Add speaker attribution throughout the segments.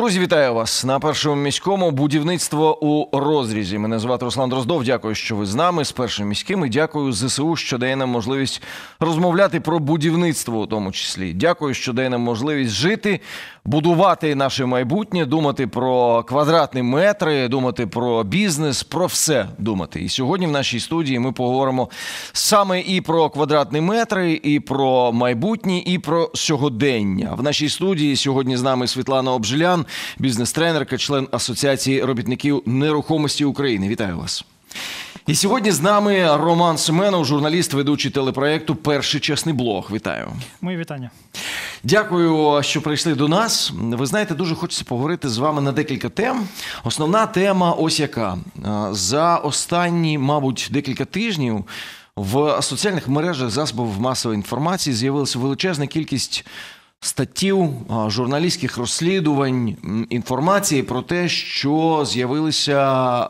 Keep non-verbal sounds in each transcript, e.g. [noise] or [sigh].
Speaker 1: Друзі, вітаю вас на першому міському будівництво у розрізі. Мене звати Руслан Дроздов. Дякую, що ви з нами з першим міським. І Дякую ЗСУ, що дає нам можливість розмовляти про будівництво у тому числі. Дякую, що дає нам можливість жити, будувати наше майбутнє, думати про квадратні метри, думати про бізнес, про все думати. І сьогодні в нашій студії ми поговоримо саме і про квадратні метри, і про майбутнє, і про сьогодення. В нашій студії сьогодні з нами Світлана Обжилян бізнес-тренерка, член Асоціації робітників нерухомості України. Вітаю вас. І сьогодні з нами Роман Семенов, журналіст, ведучий телепроекту Перший чесний блог. Вітаю. Мої вітання. Дякую, що прийшли до нас. Ви знаєте, дуже хочеться поговорити з вами на декілька тем. Основна тема ось яка. За останні, мабуть, декілька тижнів в соціальних мережах засобів масової інформації з'явилася величезна кількість статтів, журналістських розслідувань, інформації про те, що з'явилися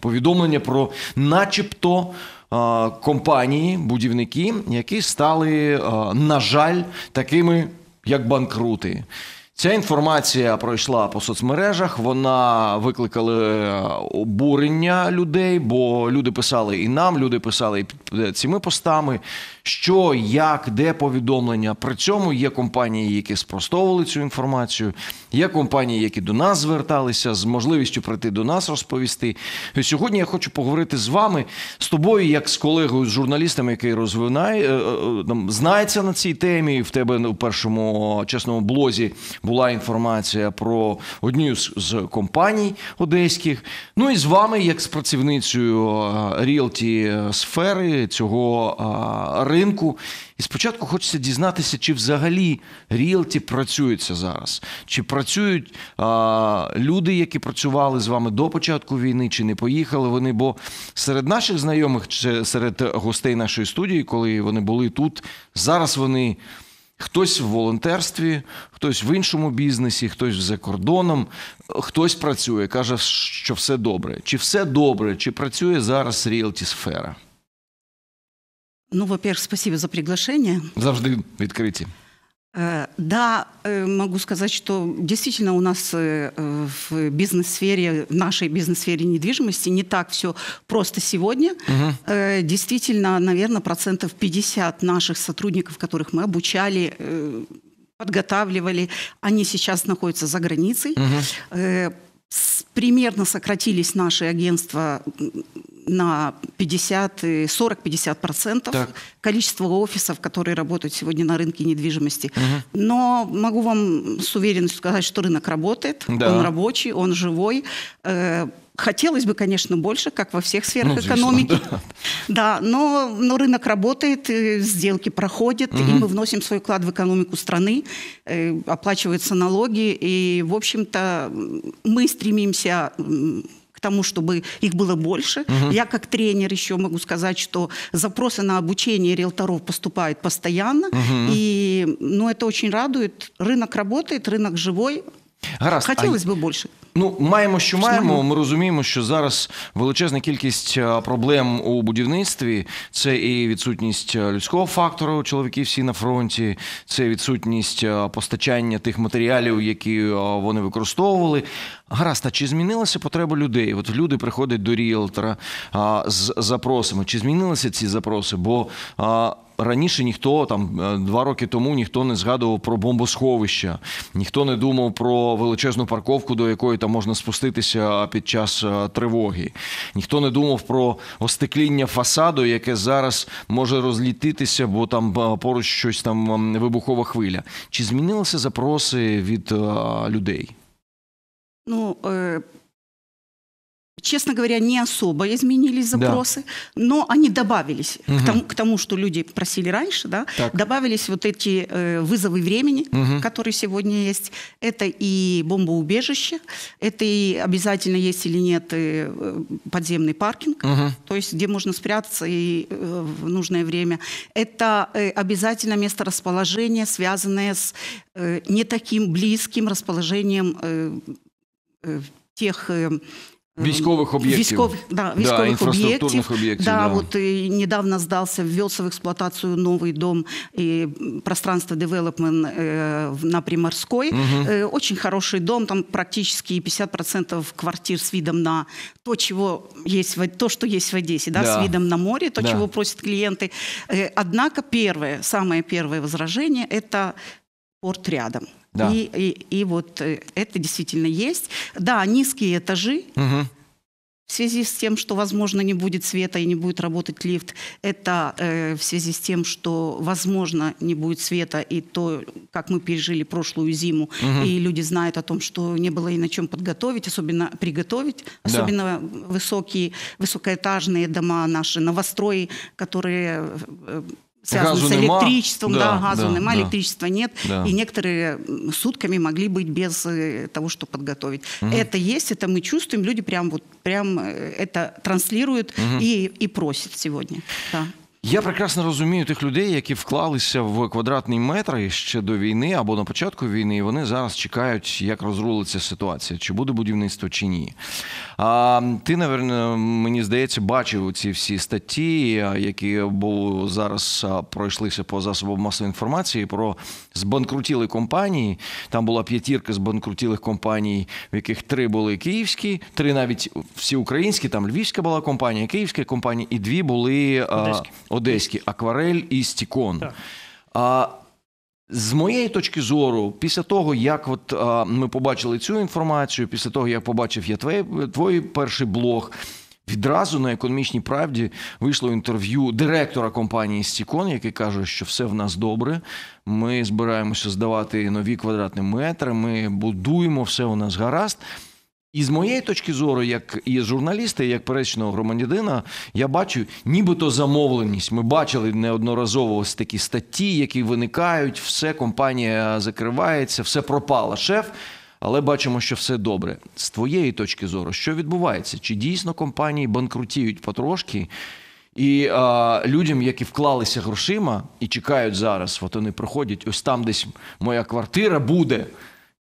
Speaker 1: повідомлення про, начебто, компанії, будівники, які стали, на жаль, такими як банкрути. Ця інформація пройшла по соцмережах. Вона викликала е, обурення людей, бо люди писали і нам, люди писали і е, цими постами, що, як, де повідомлення. При цьому є компанії, які спростовували цю інформацію. Є компанії, які до нас зверталися з можливістю прийти до нас розповісти. сьогодні я хочу поговорити з вами, з тобою, як з колегою, з журналістами, який розвинає е, е, там, знається на цій темі. В тебе у першому чесному блозі була інформація про одну з компаній одеських. Ну і з вами, як з працівницею е, ріалті сфери цього ринку. І спочатку хочеться дізнатися, чи взагалі ріалті працюється зараз, чи працює працюють а, люди, які працювали з вами до початку війни, чи не поїхали вони? Бо серед наших знайомих, чи серед гостей нашої студії, коли вони були тут, зараз вони. Хтось в волонтерстві, хтось в іншому бізнесі, хтось за кордоном, хтось працює, каже, що все добре. Чи все добре, чи працює зараз ріелті сфера?
Speaker 2: Ну, во-первых, спасибо за приглашение.
Speaker 1: Завжди відкриті.
Speaker 2: Э, да, э, могу сказать, что действительно у нас э, в бизнес-сфере, в нашей бизнес-сфере недвижимости не так все просто сегодня. Угу. Действительно, наверное, процентов 50 наших сотрудников, которых мы обучали, подготавливали, они сейчас находятся за границей. Угу примерно сократились наши агентства на 50, 40-50% так. количество офисов, которые работают сегодня на рынке недвижимости. Угу. Но могу вам с уверенностью сказать, что рынок работает, да. он рабочий, он живой. Э, Хотелось бы, конечно, больше, как во всех сферах ну, экономики. да, [laughs] да но, но рынок работает, э, сделки проходят, угу. и мы вносим свой вклад в экономику страны, э, оплачиваются налоги, и, в общем-то, мы стремимся к тому, чтобы их было больше. Угу. Я как тренер еще могу сказать, что запросы на обучение риэлторов поступают постоянно, угу. и ну, это очень радует. Рынок работает, рынок живой, Гаразд. Хотілося б
Speaker 1: більше. Ну, маємо, що маємо. Ми розуміємо, що зараз величезна кількість е, проблем у будівництві. Це і відсутність е, людського фактору. Чоловіки всі на фронті, це відсутність е, постачання тих матеріалів, які вони використовували. Гаразд, а чи змінилася потреба людей? От люди приходять до ріелтора з запросами. Чи змінилися ці запроси? Бо раніше ніхто там е, два роки тому ніхто не згадував про бомбосховища, ніхто не думав про величезну парковку, до якої там можна спуститися під час е, тривоги. Ніхто не думав про остекління фасаду, яке зараз може розлітитися, бо там е, поруч щось там вибухова хвиля. Чи змінилися запроси від людей?
Speaker 2: Ну, Честно говоря, не особо изменились запросы, да. но они добавились угу. к, тому, к тому, что люди просили раньше, да, так. добавились вот эти э, вызовы времени, угу. которые сегодня есть. Это и бомбоубежище, это и обязательно есть или нет э, подземный паркинг, угу. то есть где можно спрятаться и э, в нужное время. Это э, обязательно место расположения, связанное с э, не таким близким расположением э, э, тех... Э,
Speaker 3: Эм, військових об'єктів військових да, військових да, інфраструктурних об'єктів.
Speaker 2: Да, да. От і недавно здався, ввелся в експлуатацію новий дом і пространство девелопмент э, на Приморской. Угу. Очень хороший дом, там практически 50% квартир с видом на то, чего есть, то, что есть в Одессе, да, да. с видом на море, то, да. чего просят клиенты. Э, однако первое, самое первое возражение – это порт рядом. Да. И, и, и вот э, это действительно есть. Да, низкие этажи. Угу. В связи с тем, что, возможно, не будет света и не будет работать лифт, это э, в связи с тем, что, возможно, не будет света и то, как мы пережили прошлую зиму, угу. и люди знают о том, что не было и на чем подготовить, особенно приготовить, да. особенно высокие, высокоэтажные дома наши, новострои, которые э, Связано газу с электричеством, нема. да, да газу да, нема, да. электричества нет, да. и некоторые сутками могли быть без э, того, что подготовить. Угу. Это есть, это мы чувствуем, люди прям вот прям э, это транслируют угу. и, и просят сегодня. Да.
Speaker 1: Я прекрасно розумію тих людей, які вклалися в квадратний метр ще до війни або на початку війни, і вони зараз чекають, як розрулиться ситуація, чи буде будівництво, чи ні. А ти, напевно, мені здається, бачив ці всі статті, е, які були зараз е, пройшлися по засобам масової інформації про збанкрутіли компанії. Там була п'ятірка збанкрутілих компаній, в яких три були київські, три навіть всі українські. Там львівська була компанія, київська компанія, і дві були е, одеські, одеські акварель і стікон. Так. З моєї точки зору, після того, як от а, ми побачили цю інформацію, після того, як побачив я твій, твій перший блог, відразу на економічній правді вийшло інтерв'ю директора компанії Стікон, який каже, що все в нас добре. Ми збираємося здавати нові квадратні метри, ми будуємо все у нас гаразд. І з моєї точки зору, як і журналіста, і як перечного громадянина, я бачу нібито замовленість. Ми бачили неодноразово ось такі статті, які виникають, все компанія закривається, все пропало, шеф. Але бачимо, що все добре. З твоєї точки зору, що відбувається? Чи дійсно компанії банкрутіють потрошки? І а, людям, які вклалися грошима і чекають зараз, от вони проходять ось там, десь моя квартира буде.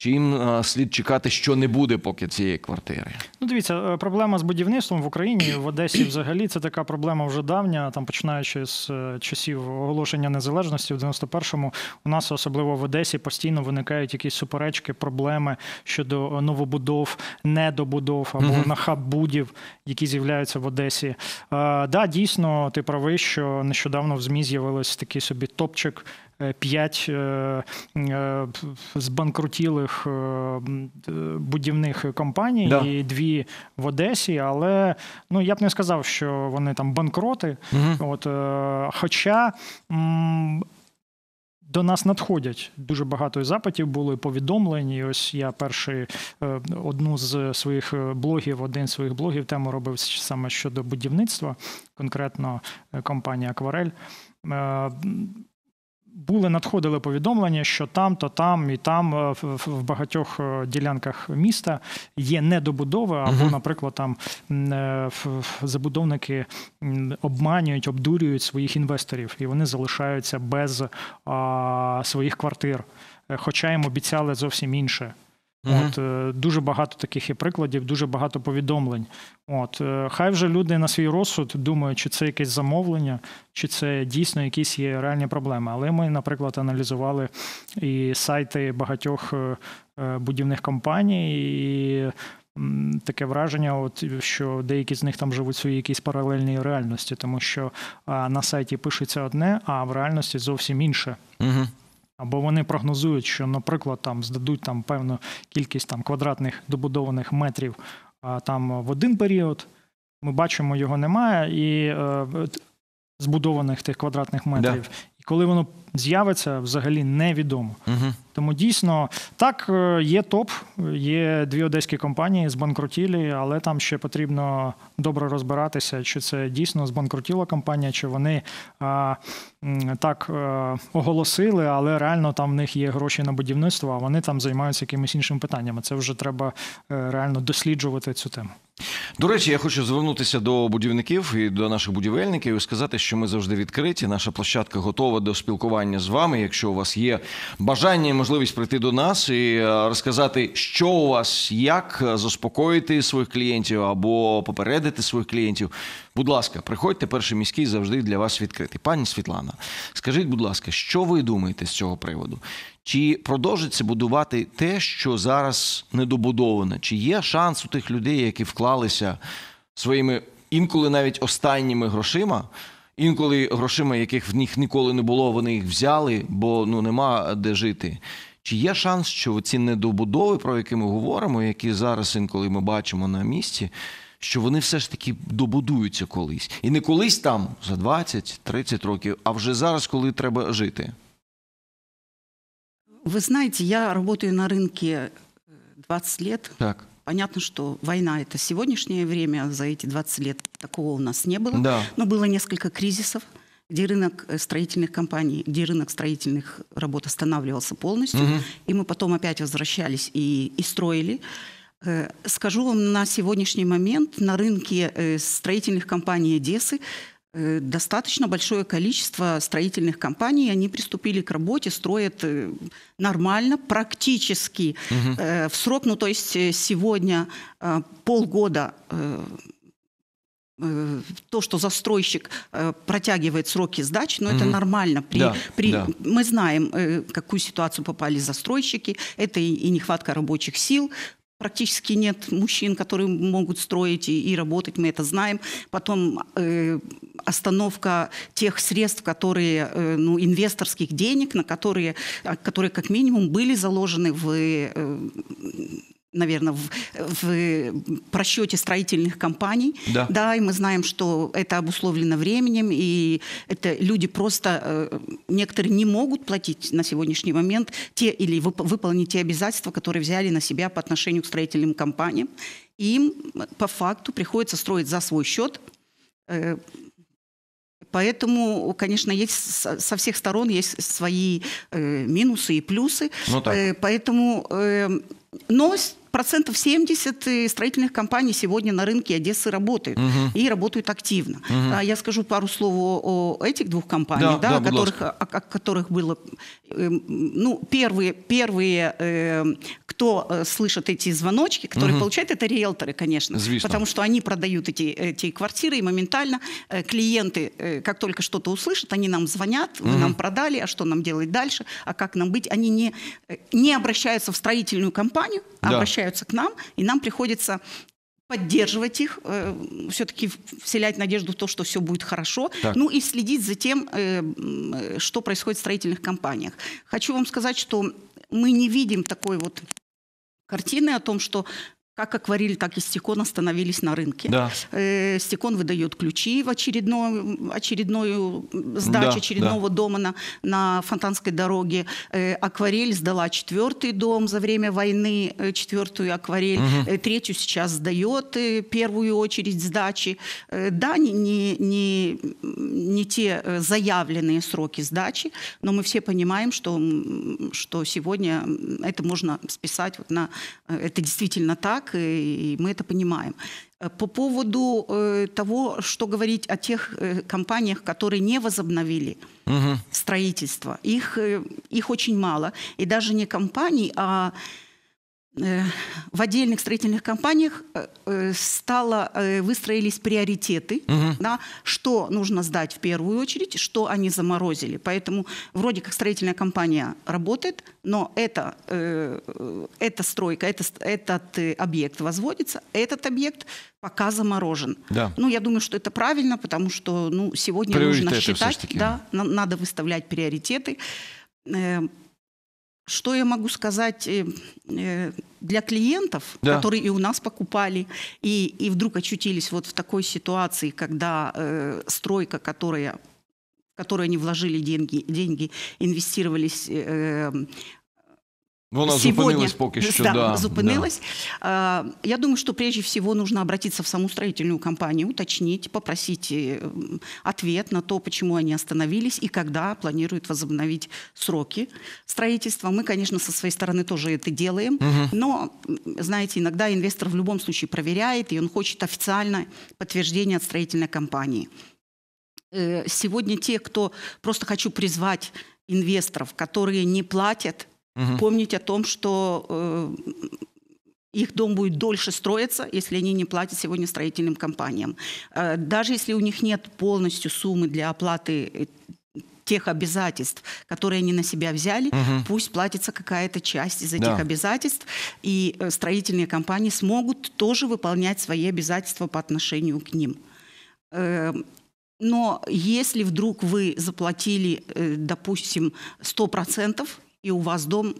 Speaker 1: Чи їм е, слід чекати, що не буде поки цієї квартири?
Speaker 3: Ну, дивіться, е, проблема з будівництвом в Україні в Одесі взагалі це така проблема вже давня, там починаючи з е, часів оголошення незалежності в 91-му, у нас особливо в Одесі постійно виникають якісь суперечки, проблеми щодо новобудов, недобудов або mm-hmm. нахаббудів, які з'являються в Одесі. Так, да, дійсно, ти правий, що нещодавно в ЗМІ з'явилось такий собі топчик п'ять е, е, збанкрутілих е, будівних компаній да. і дві в Одесі. Але ну я б не сказав, що вони там банкроти. Угу. От, Хоча. до нас надходять дуже багато запитів, були повідомлені. Ось я перший одну з своїх блогів, один з своїх блогів тему робив саме щодо будівництва, конкретно компанія Акварель були надходили повідомлення, що там, то там і там е, в багатьох е, ділянках міста є недобудови, або, наприклад, там е, забудовники обманюють, обдурюють своїх інвесторів, і вони залишаються без своїх квартир. Хоча їм обіцяли зовсім інше mm От е, дуже багато таких є прикладів, дуже багато повідомлень. От е, хай вже люди на свій розсуд думають, чи це якесь замовлення, чи це дійсно якісь є реальні проблеми. Але ми, наприклад, аналізували і сайти багатьох е, будівних компаній, і таке враження, от що деякі з них там живуть свої якісь паралельні реальності, тому що на сайті пишеться одне, а в реальності зовсім інше. mm або вони прогнозують, що, наприклад, там здадуть там певну кількість там квадратних добудованих метрів а, там в один період. Ми бачимо, його немає і е, збудованих тих квадратних метрів. Да. І коли воно з'явиться, взагалі невідомо. Угу. Тому дійсно так е, є топ, є дві одеські компанії збанкрутілі, але там ще потрібно добре розбиратися, чи це дійсно збанкрутіла компанія, чи вони а, е, так а, е, оголосили, але реально там в них є гроші на будівництво, а вони там займаються якимись іншими питаннями. Це вже треба реально досліджувати цю тему.
Speaker 1: До речі, я хочу звернутися до будівників і до наших будівельників і сказати, що ми завжди відкриті. Наша площадка готова до спілкування спілкування з вами. Якщо у вас є бажання і можливість прийти до нас і е, розказати, що у вас, як е, заспокоїти своїх клієнтів або попередити своїх клієнтів. Будь ласка, приходьте, перший міський завжди для вас відкритий. Пані Світлана, скажіть, будь ласка, що ви думаєте з цього приводу? Чи продовжиться будувати те, що зараз недобудовано? Чи є шанс у тих людей, які вклалися своїми інколи навіть останніми грошима? Інколи грошима, яких в них ніколи не було, вони їх взяли, бо ну нема де жити. Чи є шанс, що ці недобудови, про які ми говоримо, які зараз інколи ми бачимо на місці, що вони все ж таки добудуються колись? І не колись там за 20-30 років, а вже зараз, коли треба жити?
Speaker 2: Ви знаєте, я работаю на ринку 20 е, лет. Так. Понятно, что война — это сегодняшнее время, за эти 20 лет такого у нас не было. Да. Но было несколько кризисов, где рынок э, строительных компаний, где рынок строительных работ останавливался полностью, угу. и мы потом опять возвращались и, и строили. Э, скажу вам, на сегодняшний момент на рынке э, строительных компаний Одессы Э, достаточно большое количество строительных компаний, они приступили к работе, строят э, нормально, практически угу. в срок. Ну, то есть сегодня полгода то, что застройщик протягивает сроки сдачи, но mm это нормально. При, да, при, да. Мы знаем, какую ситуацию попали застройщики. Это и, и нехватка рабочих сил, Практически нет мужчин, которые могут строить и, и работать, мы это знаем. Потом э, остановка тех средств, которые, э, ну, инвесторских денег, на которые, а, которые как минимум были заложены в э, наверное, в, в просчете строительных компаний. Да. да, и мы знаем, что это обусловлено временем, и это люди просто, э, некоторые не могут платить на сегодняшний момент те или вып, выполнить те обязательства, которые взяли на себя по отношению к строительным компаниям. им э, по факту приходится строить за свой счет. Э, поэтому, конечно, есть со всех сторон есть свои э, минусы и плюсы. Ну, так. Э, поэтому, э, но процентов 70 э, строительных компаний сегодня на рынке Одессы работают. Угу. И работают активно. Угу. Я скажу пару слов о этих двух компаниях, да, да, да, которых, о, о которых было... Эм, ну, первые, первые э, кто э, слышит эти звоночки, которые угу. получают, это риэлторы, конечно. Звісно. Потому что они продают эти, эти квартиры и моментально э, клиенты, э, как только что-то услышат, они нам звонят, вы нам продали, а что нам делать дальше, а как нам быть. Они не, э, не обращаются в строительную компанию, а да. обращаются к нам, и нам приходится поддерживать их, э, все-таки вселять надежду в то, что все будет хорошо, так. ну и следить за тем, э, что происходит в строительных компаниях. Хочу вам сказать, что мы не видим такой вот картины о том, что Как акварель, так и стекон остановились на рынке. Да. Э, стекон выдает ключи в очередную, очередную сдачу да, очередного да. дома на, на Фонтанской дороге. Э, акварель сдала четвертый дом за время войны, э, четвертую акварель. Угу. Э, третью сейчас сдает э, первую очередь сдачи. Э, да, не, не, не, не те э, заявленные сроки сдачи, но мы все понимаем, что, что сегодня это можно списать вот на... Э, это действительно так так, и мы это понимаем. Э, по поводу э, того, что говорить о тех э, компаниях, которые не возобновили угу. строительство, их, их очень мало. И даже не компаний, а Э, в отдельных строительных компаниях э, э, стало, выстроились приоритеты, угу. да, что нужно сдать в первую очередь, что они заморозили. Поэтому вроде как строительная компания работает, но это, эта стройка, это, этот объект возводится, этот объект пока заморожен. Да. Ну, я думаю, что это правильно, потому что ну, сегодня нужно считать, да, надо выставлять приоритеты что я могу сказать э, э, для клиентов, да. которые и у нас покупали, и, и вдруг очутились вот в такой ситуации, когда э, стройка, которая в которую они вложили деньги, деньги инвестировались э,
Speaker 1: Вона ну, Сегодня, поки что, [laughs] да, да. зупинилась. Да.
Speaker 2: А, я думаю, что прежде всего нужно обратиться в саму строительную компанию, уточнить, попросить э, ответ на то, почему они остановились и когда планируют возобновить сроки строительства. Мы, конечно, со своей стороны тоже это делаем, угу. но, знаете, иногда инвестор в любом случае проверяет, и он хочет официальное подтверждение от строительной компании. Э, сегодня те, кто просто хочу призвать инвесторов, которые не платят – угу. помнить о том, что э, их дом будет дольше строиться, если они не платят сегодня строительным компаниям. Э, даже если у них нет полностью суммы для оплаты э, тех обязательств, которые они на себя взяли, угу. пусть платится какая-то часть из этих да. обязательств, и э, строительные компании смогут тоже выполнять свои обязательства по отношению к ним. Э, но если вдруг вы заплатили, допустим, 100% и у вас дом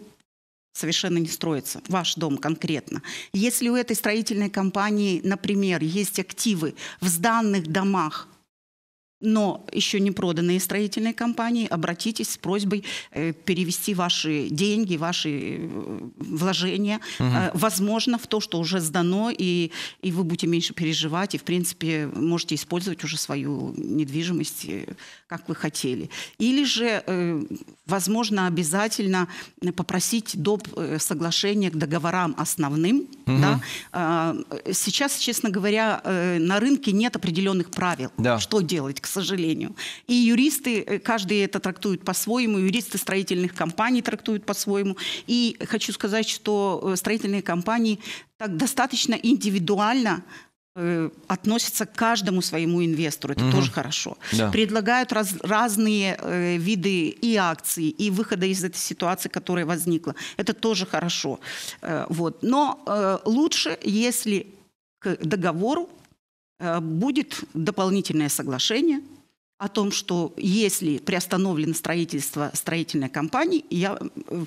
Speaker 2: совершенно не строится, ваш дом конкретно. Если у этой строительной компании, например, есть активы в сданных домах, но еще не проданные строительные компании, обратитесь с просьбой э, перевести ваши деньги, ваши э, вложения, угу. возможно, в то, что уже сдано, и, и вы будете меньше переживать, и, в принципе, можете использовать уже свою недвижимость, как вы хотели. Или же, возможно, обязательно попросить доп. соглашения к договорам основным. Угу. Да? А, сейчас, честно говоря, на рынке нет определенных правил, да. что делать, к сожалению. И юристы, э, каждый это трактует по-своему, юристы строительных компаний трактуют по-своему. И хочу сказать, что э, строительные компании так достаточно индивидуально э, относятся к каждому своему инвестору. Это угу. тоже хорошо. Да. Предлагают раз, разные э, виды и акции и выхода из этой ситуации, которая возникла. Это тоже хорошо. Э, вот. Но э, лучше, если к договору Э, будет дополнительное соглашение о том, что если приостановлено строительство строительной компании, я, э,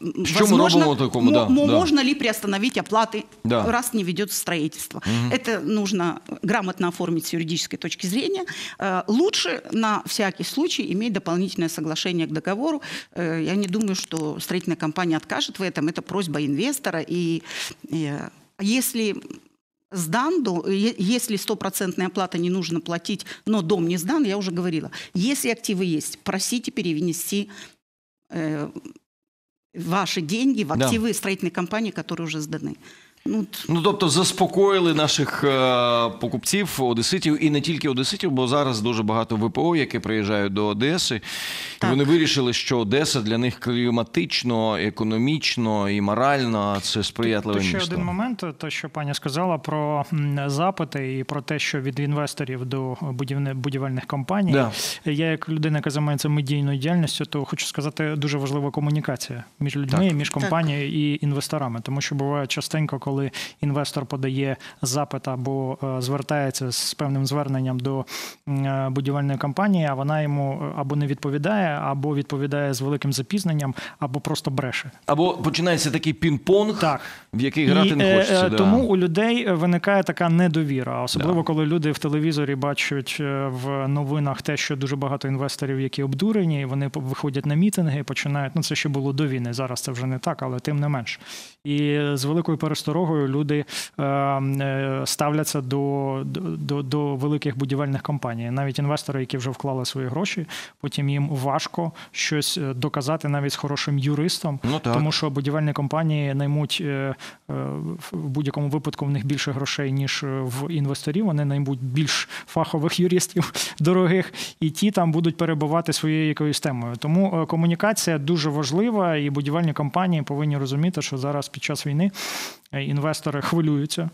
Speaker 2: С возможно, такому, да, можно ли приостановить оплаты, да. раз не ведется строительство. Угу. Это нужно грамотно оформить с юридической точки зрения. Э, лучше на всякий случай иметь дополнительное соглашение к договору. Я не думаю, что строительная компания откажет в этом. Это просьба инвестора. И если сдан, э, если стопроцентная оплата не нужно платить, но дом не сдан, я уже говорила. Если активы есть, просите перевести э, ваши деньги в активы да. строительной компании, которые уже сданы. Ну,
Speaker 1: ну тобто заспокоїли наших е, покупців, одеситів і не тільки одеситів, бо зараз дуже багато ВПО, які приїжджають до Одеси, так. і вони вирішили, що Одеса для них кліматично, економічно і морально це сприятливе місто. Ще один
Speaker 3: момент, то що пані сказала про запити і про те, що від інвесторів до будівельних компаній. Да. Я, як людина, яка займається медійною діяльністю, то хочу сказати, дуже важлива комунікація між людьми, так. між компанією так. і інвесторами, тому що буває частенько, коли коли інвестор подає запит або е, звертається з певним зверненням до е, будівельної компанії, а вона йому е, або не відповідає, або відповідає з великим запізненням, або просто бреше,
Speaker 1: або починається такий пін-понг, так. в який грати І, не хочеться. да. Тому у
Speaker 3: людей виникає така недовіра, особливо да. коли люди в телевізорі бачать в новинах те, що дуже багато інвесторів, які обдурені, вони виходять на мітинги, починають. Ну це ще було до війни. Зараз це вже не так, але тим не менш і з великою пересторогою дорогою люди е, е, ставляться до до, до великих будівельних компаній. Навіть інвестори, які вже вклали свої гроші, потім їм важко щось е, доказати навіть з хорошим юристом, ну, так. тому що будівельні компанії наймуть в будь-якому випадку в них більше грошей ніж в інвесторів. Вони наймуть більш фахових юристів [laughs] дорогих, і ті там будуть перебувати своєю якоюсь темою. Тому комунікація дуже важлива, і будівельні компанії повинні розуміти, що зараз під час війни інвестори хвилюються.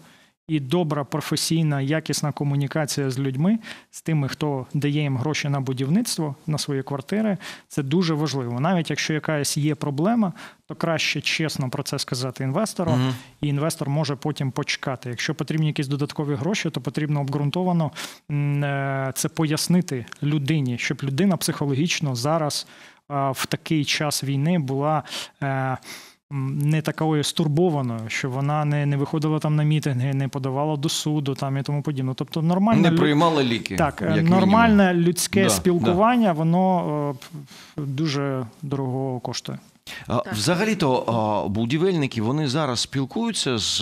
Speaker 3: І добра професійна, якісна комунікація з людьми, з тими, хто дає їм гроші на будівництво на свої квартири, це дуже важливо. Навіть якщо якась є проблема, то краще чесно про це сказати інвестору, угу. і інвестор може потім почекати. Якщо потрібні якісь додаткові гроші, то потрібно обґрунтовано е, це пояснити людині, щоб людина психологічно зараз в такий час війни була. Е, не такою стурбованою, що вона не не виходила там на мітинги, не подавала до суду там і тому подібне. Тобто нормальне не приймала ліки. Так, е, як нормальне мінімум. людське да, спілкування, да. воно е, дуже дорого коштує.
Speaker 1: Взагалі то будівельники вони зараз спілкуються з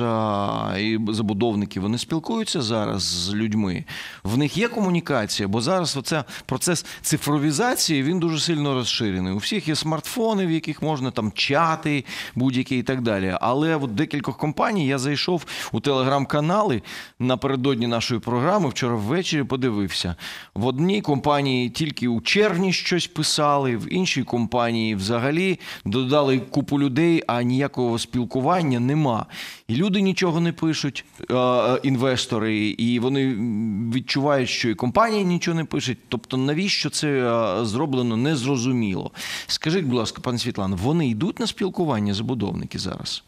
Speaker 1: і забудовники, вони спілкуються зараз з людьми. В них є комунікація, бо зараз оце процес цифровізації він дуже сильно розширений. У всіх є смартфони, в яких можна там чати, будь-які і так далі. Але от декількох компаній я зайшов у телеграм-канали напередодні нашої програми. Вчора ввечері подивився. В одній компанії тільки у червні щось писали, в іншій компанії взагалі додали купу людей, а ніякого спілкування нема. І люди нічого не пишуть, е, е, інвестори, і вони відчувають, що і компанії нічого не пишуть. Тобто, навіщо це е, зроблено незрозуміло? Скажіть, будь ласка, пан Світлан, вони йдуть на спілкування забудовники зараз?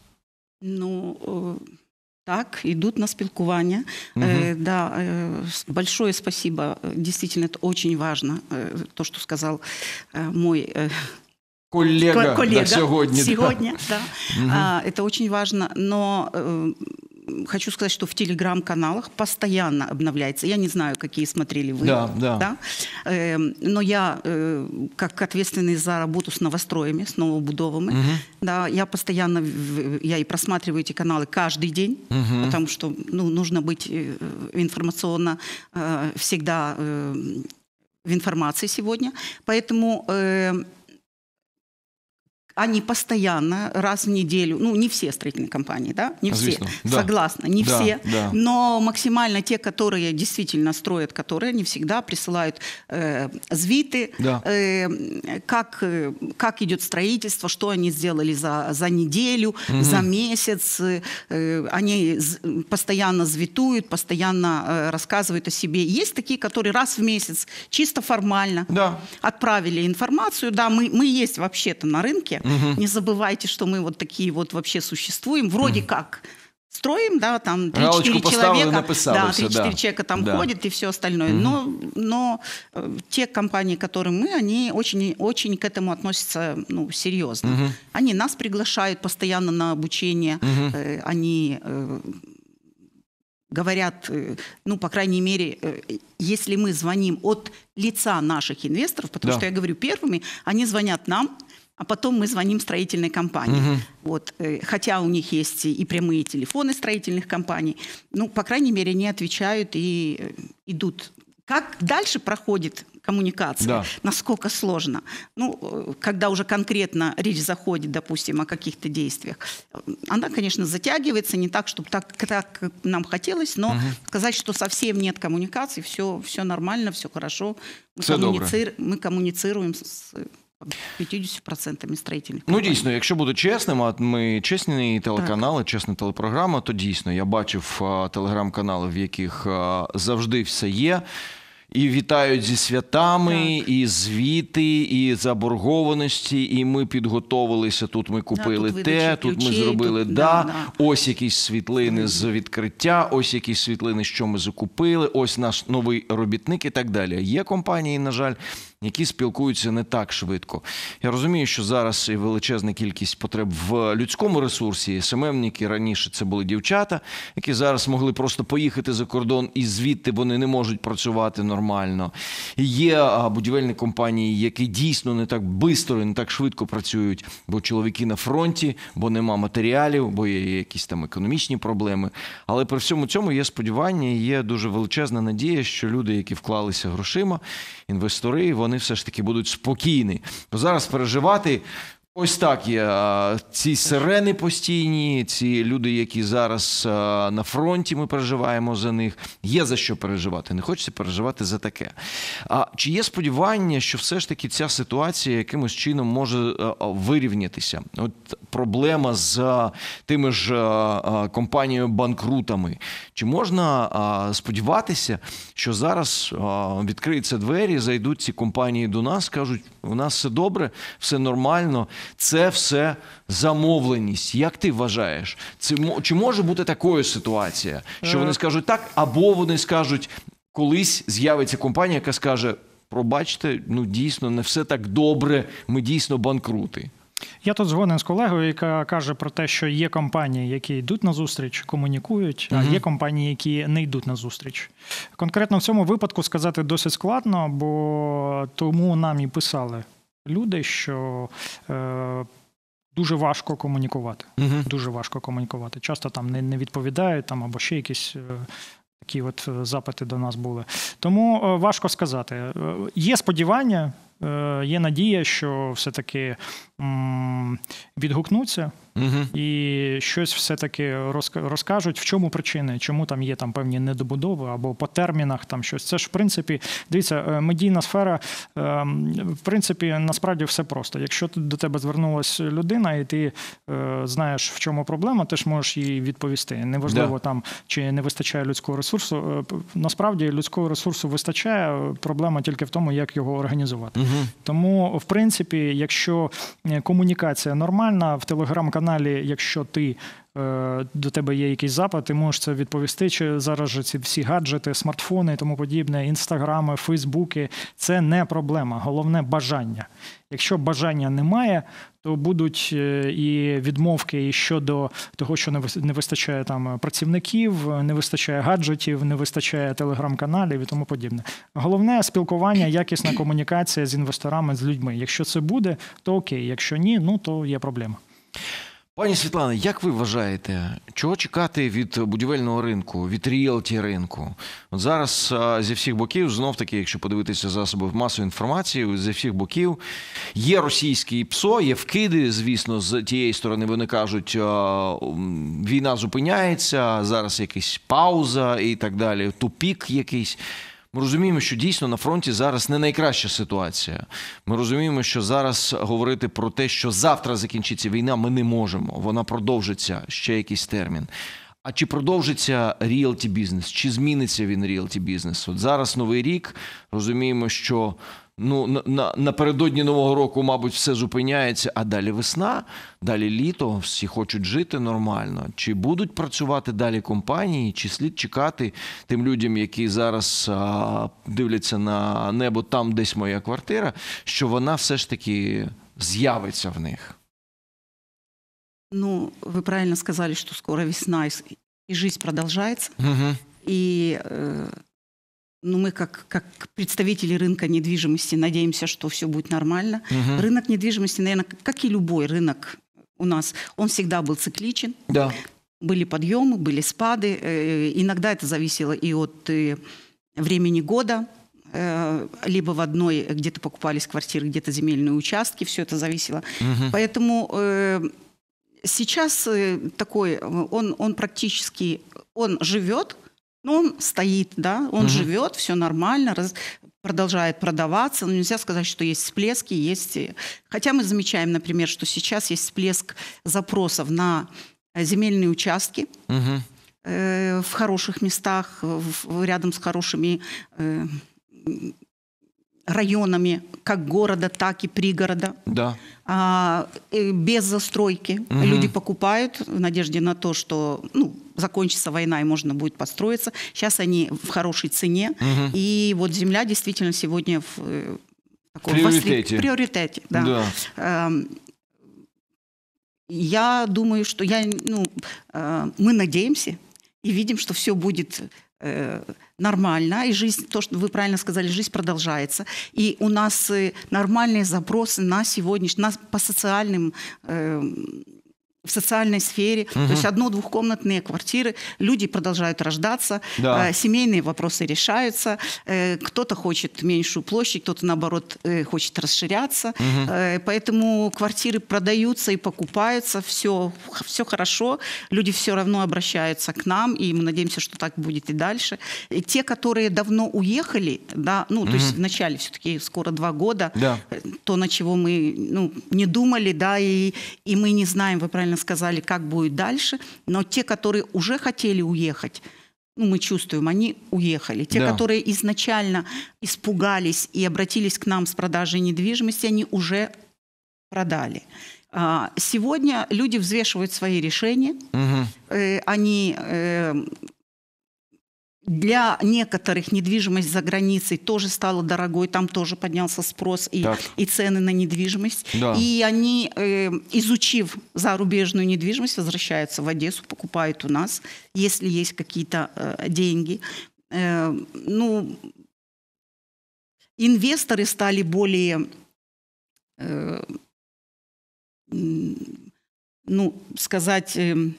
Speaker 2: Ну так, идут на спілкування. Угу. Э, да, э, большое спасибо. Действительно, это очень важно, э, то, что сказал э, мой э, коллега, коллега да, сегодня. Сегодня, да. да. Угу. это очень важно, но э, хочу сказать, что в телеграм-каналах постоянно обновляется. Я не знаю, какие смотрели вы. Да, да. да? Э, но я, э, как ответственный за работу с новостроями, с новобудовами, угу. да, я постоянно, я и просматриваю эти каналы каждый день, угу. потому что ну, нужно быть э, информационно э, всегда э, в информации сегодня. Поэтому... Э, они постоянно раз в неделю, ну не все строительные компании, да, не Известно. все, да. согласна, не да, все, да. но максимально те, которые действительно строят, которые они всегда присылают э, звиты, да. э, как, э, как идет строительство, что они сделали за, за неделю, угу. за месяц, э, они постоянно звитуют, постоянно э, рассказывают о себе. Есть такие, которые раз в месяц чисто формально да. отправили информацию, да, мы, мы есть вообще-то на рынке, Угу. Не забывайте, что мы вот такие вот вообще существуем. Вроде угу. как строим, да, там 3-4 человека, да, 3-4 да. человека там да. ходит и все остальное. Угу. Но, но э, те компании, которые мы, они очень, очень к этому относятся ну, серьезно. Угу. Они нас приглашают постоянно на обучение, угу. э, они э, говорят, э, ну, по крайней мере, э, если мы звоним от лица наших инвесторов, потому да. что я говорю первыми, они звонят нам, а потом мы звоним строительной компании. Угу. Вот, э, хотя у них есть и прямые телефоны строительных компаний, ну, по крайней мере, не отвечают и э, идут. Как дальше проходит коммуникация, да. насколько сложно. Ну, э, когда уже конкретно речь заходит, допустим, о каких-то действиях, она, конечно, затягивается, не так, чтобы так, как нам хотелось, но угу. сказать, что совсем нет коммуникации, все, все нормально, все хорошо, мы, все коммуници... мы коммуницируем с 50% строїтельних. Ну
Speaker 1: дійсно, якщо бути чесним, а ми чесні телеканали, так. чесна телепрограма, то дійсно я бачив телеграм-канали, в яких завжди все є. І вітають зі святами, так. і звіти, і заборгованості. І ми підготовилися тут. Ми купили да, тут те, тут ми зробили тут, да, да. Ось якісь світлини з відкриття, ось якісь світлини, що ми закупили. Ось наш новий робітник, і так далі. Є компанії, на жаль, які спілкуються не так швидко. Я розумію, що зараз і величезна кількість потреб в людському ресурсі. СММники раніше це були дівчата, які зараз могли просто поїхати за кордон, і звідти вони не можуть працювати нормально. І Є будівельні компанії, які дійсно не так бистро, не так швидко працюють, бо чоловіки на фронті, бо нема матеріалів, бо є якісь там економічні проблеми. Але при всьому цьому є сподівання, є дуже величезна надія, що люди, які вклалися грошима, інвестори, вони вони все ж таки будуть спокійні. Бо зараз переживати Ось так є ці сирени постійні, ці люди, які зараз на фронті, ми переживаємо за них. Є за що переживати. Не хочеться переживати за таке. А чи є сподівання, що все ж таки ця ситуація якимось чином може вирівнятися? От проблема з тими ж компаніями банкрутами. Чи можна сподіватися, що зараз відкриються двері, зайдуть ці компанії до нас, кажуть, у нас все добре, все нормально. Це все замовленість. Як ти вважаєш? Це чи може бути такою ситуація, що е. вони скажуть так, або вони скажуть колись з'явиться компанія, яка скаже: пробачте, ну дійсно не все так добре, ми дійсно банкрути.
Speaker 3: Я тут згоден з колегою, яка каже про те, що є компанії, які йдуть на зустріч, комунікують, а є компанії, які не йдуть на зустріч. Конкретно в цьому випадку сказати досить складно, бо тому нам і писали люди, що е, дуже важко комунікувати. Угу. Дуже важко комунікувати. Часто там не не відповідають там або ще якісь. Е, такі от е, запити до нас були. Тому е, важко сказати. Є сподівання, є надія, що все-таки відгукнуться угу. і щось все-таки розкажуть, в чому причини, чому там є там певні недобудови або по термінах там щось. Це ж в принципі, дивіться, е, медійна сфера, ем, в принципі, насправді все просто. Якщо до тебе звернулася людина, і ти е, знаєш, в чому проблема, ти ж можеш їй відповісти. Неважливо yeah. там чи не вистачає людського ресурсу. Е, насправді людського ресурсу вистачає. Проблема тільки в тому, як його організувати. Угу. Тому, в принципі, якщо комунікація нормальна, в телеграм-каналі каналі, якщо ти е, до тебе є якийсь запад, ти можеш це відповісти. Чи зараз же ці всі гаджети, смартфони і тому подібне, інстаграми, фейсбуки це не проблема, головне бажання. Якщо бажання немає, то будуть е, і відмовки і щодо того, що не вистачає там працівників, не вистачає гаджетів, не вистачає телеграм-каналів і тому подібне. Головне спілкування, якісна комунікація з інвесторами, з людьми. Якщо це буде, то окей. Якщо ні, ну то є проблема.
Speaker 1: Пані Світлане, як ви вважаєте, чого чекати від будівельного ринку, від ріелті ринку? От зараз зі всіх боків, знов таки, якщо подивитися засоби масової інформації, зі всіх боків є російські ПСО, є вкиди. Звісно, з тієї сторони вони кажуть, війна зупиняється, зараз якась пауза і так далі. Тупік якийсь. Ми розуміємо, що дійсно на фронті зараз не найкраща ситуація. Ми розуміємо, що зараз говорити про те, що завтра закінчиться війна, ми не можемо. Вона продовжиться ще якийсь термін. А чи продовжиться ріалті бізнес? Чи зміниться він ріалті бізнес? От зараз новий рік розуміємо, що ну на, на напередодні нового року, мабуть, все зупиняється. А далі весна, далі літо, всі хочуть жити нормально. Чи будуть працювати далі компанії, чи слід чекати тим людям, які зараз а, дивляться на небо там, десь моя квартира, що вона все ж таки з'явиться в них?
Speaker 2: Ну, вы правильно сказали, що скоро весна, і життя продолжается. Угу. И э, е, ну, мы как, как представители рынка недвижимости надеемся, что все будет нормально. Угу. Рынок недвижимости, наверное, как и любой рынок у нас, он всегда был цикличен. Да. Были подъемы, были спады. Э, иногда это зависело и от э, времени года. Э, либо в одной где-то покупались квартиры, где-то земельные участки. Все это зависело. Угу. Поэтому сейчас такой, он, он практически, он живет – но ну, он стоит, да, он угу. живет, все нормально, раз, продолжает продаваться. Но ну, нельзя сказать, что есть всплески, есть... Хотя мы замечаем, например, что сейчас есть всплеск запросов на э, земельные участки угу. э, в хороших местах, в, рядом с хорошими... Э, районами как города, так и пригорода. Да. А, э, без застройки. Угу. Люди покупают в надежде на то, что ну, закончится война и можно будет построиться. Сейчас они в хорошей цене. Угу. И вот земля действительно сегодня в э, таком приоритете. Восли... приоритете да. Да. А, я думаю, что я, ну, э, мы надеемся и видим, что все будет Э, нормально, и жизнь, то, что вы правильно сказали, жизнь продолжается. И у нас э, нормальные запросы на сегодняшний, на, по социальным э, в социальной сфере. Угу. То есть одно-двухкомнатные квартиры, люди продолжают рождаться, да. э, семейные вопросы решаются, э, кто-то хочет меньшую площадь, кто-то наоборот э, хочет расширяться. Угу. Э, поэтому квартиры продаются и покупаются, все, все хорошо, люди все равно обращаются к нам, и мы надеемся, что так будет и дальше. И те, которые давно уехали, да, ну, угу. то есть в начале все-таки скоро два года, да. Э, то, на чего мы ну, не думали, да, и, и мы не знаем, вы правильно сказали, как будет дальше, но те, которые уже хотели уехать, ну, мы чувствуем, они уехали. Те, да. которые изначально испугались и обратились к нам с продажей недвижимости, они уже продали. А, сегодня люди взвешивают свои решения, угу. они э, для некоторых недвижимость за границей тоже стала дорогой, там тоже поднялся спрос и, и цены на недвижимость. Да. И они, э, изучив зарубежную недвижимость, возвращаются в Одессу, покупают у нас, если есть какие-то э, деньги. Э, ну, инвесторы стали более... Э, ну, сказать... Э,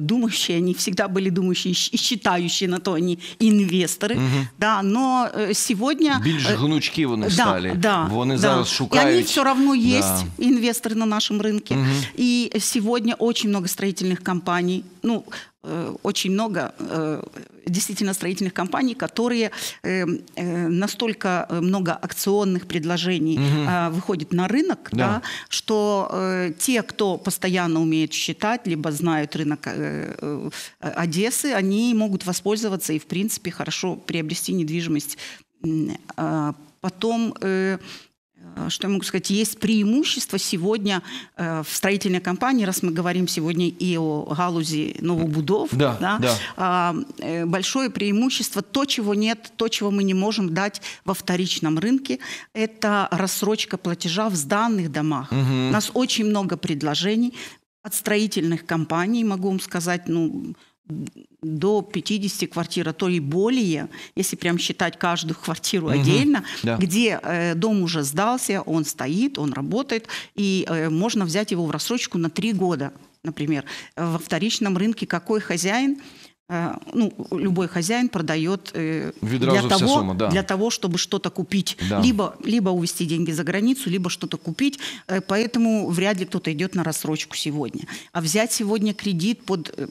Speaker 2: думающие, они всегда были думающие и считающие, на то они инвесторы. Угу. Да, но э, сегодня... Э, Більш
Speaker 1: гнучки Они да, стали. Да, вони да. зараз шукають. І вони все равно есть
Speaker 2: да. инвесторы на нашем рынке. Угу. И сегодня очень много строительных компаний. Ну, Э, очень много э, действительно строительных компаний, которые э, настолько много акционных предложений угу. выходит на рынок, да. Да, что те, кто постоянно умеет считать, либо знают рынок Одессы, они могут воспользоваться и, в принципе, хорошо приобрести недвижимость. А потом Э, что я могу сказать? Есть преимущество сегодня э, в строительной компании, раз мы говорим сегодня и о галузе новобудов, да, да, да. А, э, большое преимущество, то, чего нет, то, чего мы не можем дать во вторичном рынке, это рассрочка платежа в сданных домах. Угу. У нас очень много предложений от строительных компаний, могу вам сказать, ну, до 50 квартир, а то и более, если прям считать каждую квартиру угу, отдельно, да. где э, дом уже сдался, он стоит, он работает, и э, можно взять его в рассрочку на 3 года, например. Во вторичном рынке какой хозяин? Э, ну, любой хозяин продает э, для, того, сумма, да. для того, чтобы что-то купить. Да. Либо, либо увести деньги за границу, либо что-то купить. Э, поэтому вряд ли кто-то идет на рассрочку сегодня. А взять сегодня кредит под э,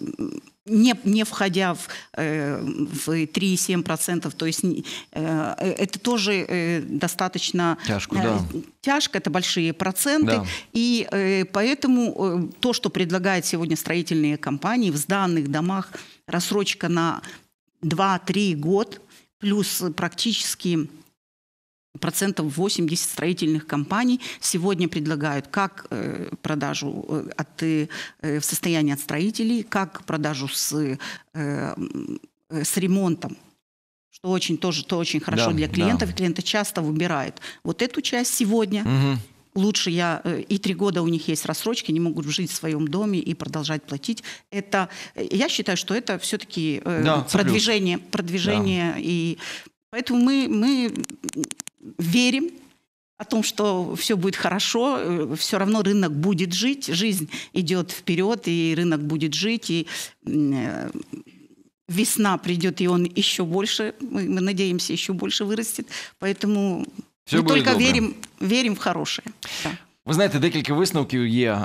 Speaker 2: не, не входя в, э, в 3,7%, то есть э, э это тоже э, достаточно тяжко, э, да. тяжко, это большие проценты, да. и э, поэтому э, то, что предлагают сегодня строительные компании в сданных домах, рассрочка на 2-3 год, плюс практически процентов 80 строительных компаний сегодня предлагают как э, продажу э, от, э, в состоянии от строителей, как продажу с, с ремонтом что очень тоже то очень хорошо да, для клиентов. Да. Клиенты часто выбирают вот эту часть сегодня.
Speaker 3: Угу.
Speaker 2: Лучше я и три года у них есть рассрочки, не могут жить в своем доме и продолжать платить. Это я считаю, что это все-таки да, продвижение, продвижение да. и Поэтому мы, мы верим о том, что все будет хорошо, э, все равно рынок будет жить, жизнь идет вперед, и рынок будет жить, и э, весна придет, и он еще больше, мы, мы надеемся, еще больше вырастет. Поэтому все мы только верим, верим в хорошее. Да.
Speaker 1: Ви знаєте, декілька висновків є.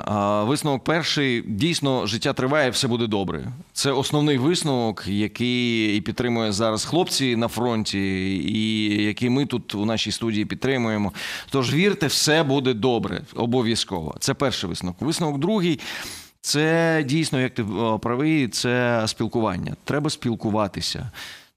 Speaker 1: Висновок перший дійсно життя триває, все буде добре. Це основний висновок, який і підтримує зараз хлопці на фронті, і який ми тут у нашій студії підтримуємо. Тож вірте, все буде добре, обов'язково. Це перший висновок. Висновок другий. Це дійсно, як ти правий, це спілкування. Треба спілкуватися.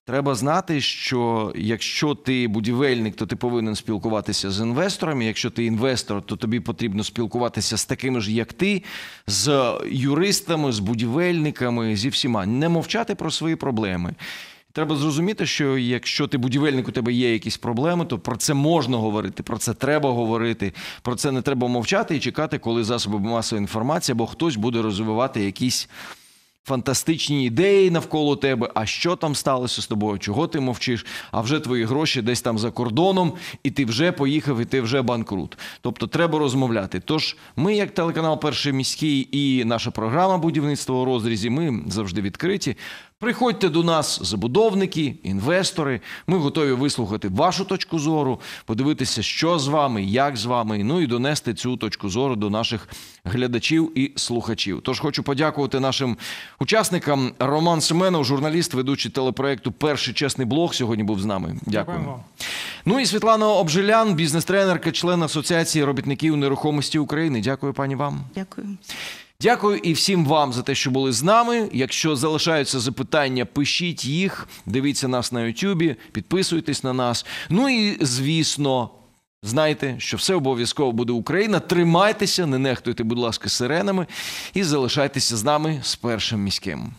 Speaker 1: Треба знати, що якщо ти будівельник, то ти повинен спілкуватися з інвесторами. Якщо ти інвестор, то тобі потрібно спілкуватися з такими ж, як ти, з юристами, з будівельниками, зі всіма. Не мовчати про свої проблеми. Треба зрозуміти, що якщо ти будівельник, у тебе є якісь проблеми, то про це можна говорити, про це треба говорити, про це не треба мовчати і чекати, коли засоби масової інформації або хтось буде розвивати якісь фантастичні ідеї навколо тебе. А що там сталося з тобою? Чого ти мовчиш? А вже твої гроші десь там за кордоном, і ти вже поїхав, і ти вже банкрут. Тобто треба розмовляти. Тож ми, як телеканал Перший міський і наша програма будівництво у розрізі, ми завжди відкриті. Приходьте до нас, забудовники, інвестори. Ми готові вислухати вашу точку зору, подивитися, що з вами, як з вами. Ну і донести цю точку зору до наших глядачів і слухачів. Тож хочу подякувати нашим учасникам. Роман Семенов, журналіст, ведучий телепроекту Перший чесний блог сьогодні був з нами. Дякую. Ну і Світлана Обжилян, бізнес-тренерка, член Асоціації робітників нерухомості України. Дякую, пані вам. Дякую. Дякую і всім вам за те, що були з нами. Якщо залишаються запитання, пишіть їх, дивіться нас на Ютубі, підписуйтесь на нас. Ну і звісно. Знайте, що все обов'язково буде Україна. Тримайтеся, не нехтуйте, будь ласка, сиренами і залишайтеся з нами з першим міським.